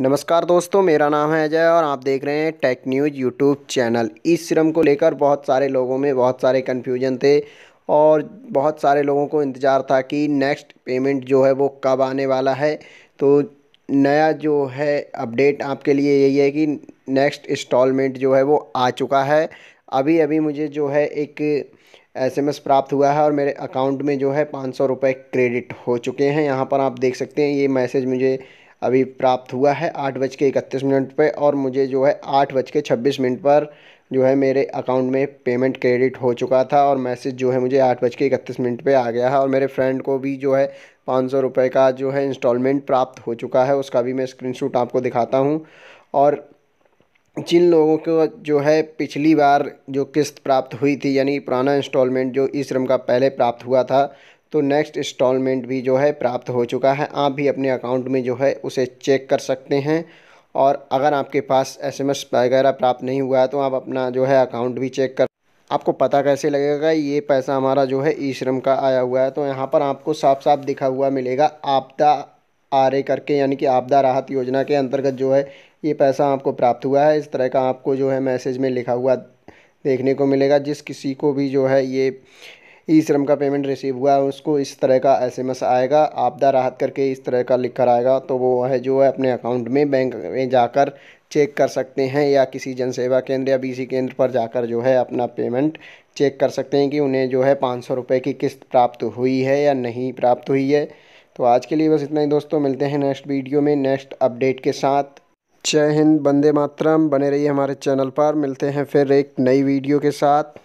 नमस्कार दोस्तों मेरा नाम है अजय और आप देख रहे हैं टेक न्यूज यूट्यूब चैनल इस सिरम को लेकर बहुत सारे लोगों में बहुत सारे कन्फ्यूजन थे और बहुत सारे लोगों को इंतज़ार था कि नेक्स्ट पेमेंट जो है वो कब आने वाला है तो नया जो है अपडेट आपके लिए यही है कि नेक्स्ट इंस्टॉलमेंट जो है वो आ चुका है अभी अभी मुझे जो है एक एसएमएस प्राप्त हुआ है और मेरे अकाउंट में जो है पाँच सौ रुपये क्रेडिट हो चुके हैं यहाँ पर आप देख सकते हैं ये मैसेज मुझे अभी प्राप्त हुआ है आठ बज के इकतीस मिनट पर और मुझे जो है आठ बज के छब्बीस मिनट पर जो है मेरे अकाउंट में पेमेंट क्रेडिट हो चुका था और मैसेज जो है मुझे आठ बज के इकतीस मिनट पर आ गया है और मेरे फ्रेंड को भी जो है पाँच सौ रुपये का जो है इंस्टॉलमेंट प्राप्त हो चुका है उसका भी मैं शूट आपको दिखाता हूँ और जिन लोगों को जो है पिछली बार जो किस्त प्राप्त हुई थी यानी पुराना इंस्टॉलमेंट जो ई श्रम का पहले प्राप्त हुआ था तो नेक्स्ट इंस्टॉलमेंट भी जो है प्राप्त हो चुका है आप भी अपने अकाउंट में जो है उसे चेक कर सकते हैं और अगर आपके पास एसएमएस वगैरह प्राप्त नहीं हुआ है तो आप अपना जो है अकाउंट भी चेक कर आपको पता कैसे लगेगा ये पैसा हमारा जो है ई श्रम का आया हुआ है तो यहाँ पर आपको साफ साफ दिखा हुआ मिलेगा आपदा आरे करके यानी कि आपदा राहत योजना के अंतर्गत जो है ये पैसा आपको प्राप्त हुआ है इस तरह का आपको जो है मैसेज में लिखा हुआ देखने को मिलेगा जिस किसी को भी जो है ये ई श्रम का पेमेंट रिसीव हुआ है उसको इस तरह का एसएमएस आएगा आपदा राहत करके इस तरह का लिख कर आएगा तो वो है जो है अपने अकाउंट में बैंक में जाकर चेक कर सकते हैं या किसी जनसेवा केंद्र या बीसी केंद्र पर जाकर जो है अपना पेमेंट चेक कर सकते हैं कि उन्हें जो है पाँच सौ रुपये की किस्त प्राप्त हुई है या नहीं प्राप्त हुई है तो आज के लिए बस इतना ही दोस्तों मिलते हैं नेक्स्ट वीडियो में नेक्स्ट अपडेट के साथ जय हिंद बंदे मातरम बने रहिए हमारे चैनल पर मिलते हैं फिर एक नई वीडियो के साथ